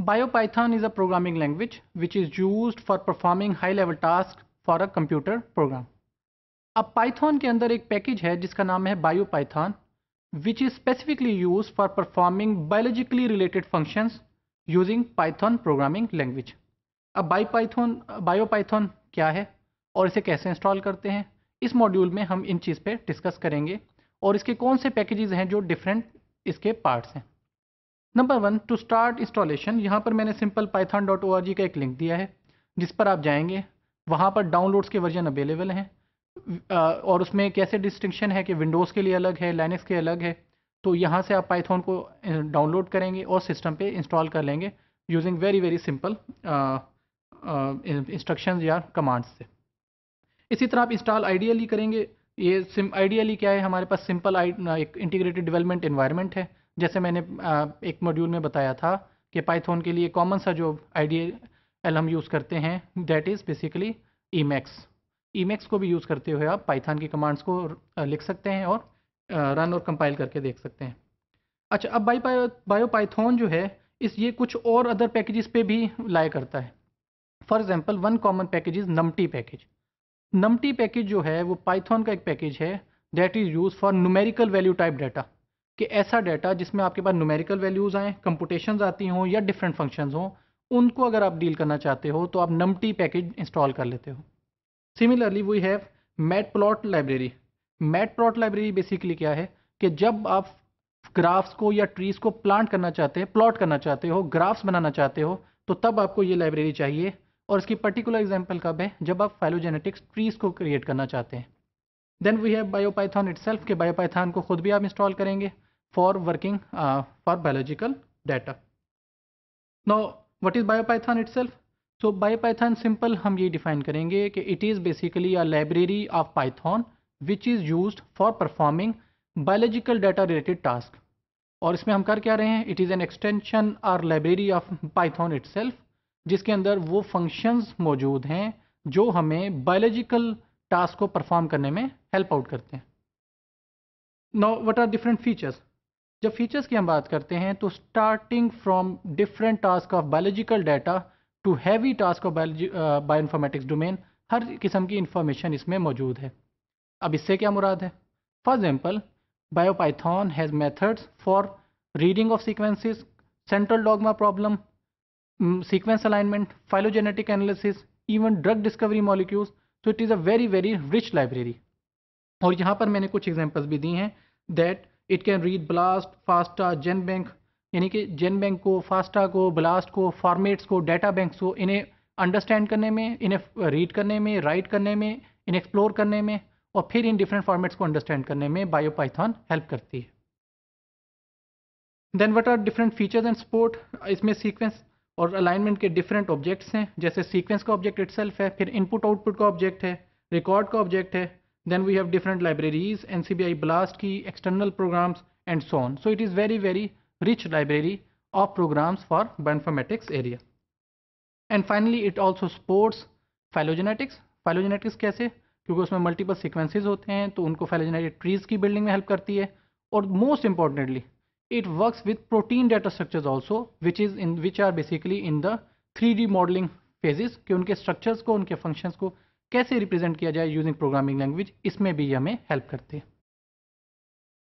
BioPython is a programming language which is used for performing high level tasks for a computer program. अब Python के अंदर एक package है जिसका नाम है BioPython which is specifically used for performing biologically related functions using Python programming language. अब BioPython BioPython क्या है और इसे कैसे इंस्टॉल करते हैं इस मॉड्यूल में हम इन चीज़ पे डिस्कस करेंगे और इसके कौन से पैकेजेस हैं जो डिफरेंट इसके पार्ट्स हैं number one two start installation यहाँ पर मैंने सिंपल पाइथन डॉट ओ का एक लिंक दिया है जिस पर आप जाएंगे वहाँ पर डाउनलोड्स के वर्जन अवेलेबल हैं और उसमें कैसे डिस्टिंक्शन है कि विंडोज़ के लिए अलग है लाइनक्स के अलग है तो यहाँ से आप पाइथन को डाउनलोड करेंगे और सिस्टम पे इंस्टॉल कर लेंगे using very very simple instruction या कमांड्स से इसी तरह आप इंस्टॉल आइडियली करेंगे ये सिम आइडियली क्या है हमारे पास सिंपल एक इंटीग्रेटेड डेवलपमेंट इन्वायरमेंट है जैसे मैंने एक मॉड्यूल में बताया था कि पाइथन के लिए कॉमन सा जो आइडियल हम यूज़ करते हैं that is basically Emacs Emacs को भी यूज़ करते हुए आप पाइथन की कमांड्स को लिख सकते हैं और रन और कंपाइल करके देख सकते हैं अच्छा अब बाई बायो पाइथन जो है इस ये कुछ और अदर पैकेजेस पे भी लाया करता है for example one common package is NumPy package NumPy package जो है वो पाइथन का एक पैकेज है that is use for numerical value type data कि ऐसा डाटा जिसमें आपके पास न्यूमेरिकल वैल्यूज़ आएँ कंपुटेशन आती हों या डिफरेंट फंक्शन हों उनको अगर आप डील करना चाहते हो तो आप नमटी पैकेज इंस्टॉल कर लेते हो similarly we have mat plot library mat plot library basically क्या है कि जब आप ग्राफ्स को या ट्रीज को प्लांट करना चाहते हैं प्लॉट करना चाहते हो ग्राफ्स बनाना चाहते हो तो तब आपको ये लाइब्रेरी चाहिए और इसकी पर्टिकुलर एग्जाम्पल कब है जब आप फाइलोजेनेटिक्स ट्रीज को क्रिएट करना चाहते हैं then we have Biopython itself के बायोपाइथन को खुद भी आप इंस्टॉल करेंगे for working for biological data no what is Biopython itself so Biopython simple हम ये डिफाइन करेंगे कि it is basically a library of Python which is use for performing biological data related task और इसमें हम कर क्या रहे हैं इट इज़ एन एक्सटेंशन और लाइब्रेरी ऑफ पाइथॉन इट जिसके अंदर वो फंक्शंस मौजूद हैं जो हमें बायोलॉजिकल टास्क को परफॉर्म करने में हेल्प आउट करते हैं no what are different features जब फीचर्स की हम बात करते हैं तो starting from different task of biological data to heavy task of biology bioinformatics domain हर किस्म की इंफॉर्मेशन इसमें मौजूद है अब इससे क्या मुराद है for example Biopython has methods for reading of sequences central dogma problem sequence alignment phylogenetic analysis even drug discovery molecules तो it is a very very rich library और यहाँ पर मैंने कुछ एग्जाम्पल्स भी दी हैं that it can read BLAST FASTA GenBank यानी कि जेन बैंक को फास्टा को ब्लास्ट को फॉर्मेट्स को डाटा बैंक्स को इन्हें अंडरस्टैंड करने में इन्हें रीड करने में राइट करने में इन्हें एक्सप्लोर करने में और फिर इन डिफरेंट फॉर्मेट्स को अंडरस्टैंड करने में बायो पाइथन हेल्प करती है then what are different features and support इसमें सीक्वेंस और अलाइनमेंट के डिफरेंट ऑब्जेक्ट्स हैं जैसे सीक्वेंस का ऑब्जेक्ट इट्सल्फ है फिर इनपुट आउटपुट का ऑब्जेक्ट है रिकॉर्ड का ऑब्जेक्ट है then we have different libraries an BLAST की external programs and so on so it is very very rich library of programs for बनफॉर्मेटिक्स area and finally it also supports phylogenetics phylogenetics कैसे क्योंकि उसमें multiple sequences होते हैं तो उनको phylogenetic trees की building में हेल्प करती है और most importantly it works with protein data structures also which is in which are basically in the 3D modeling phases ki unke structures ko unke functions ko kaise represent kiya jaye using programming language isme bhi hame help karte हैं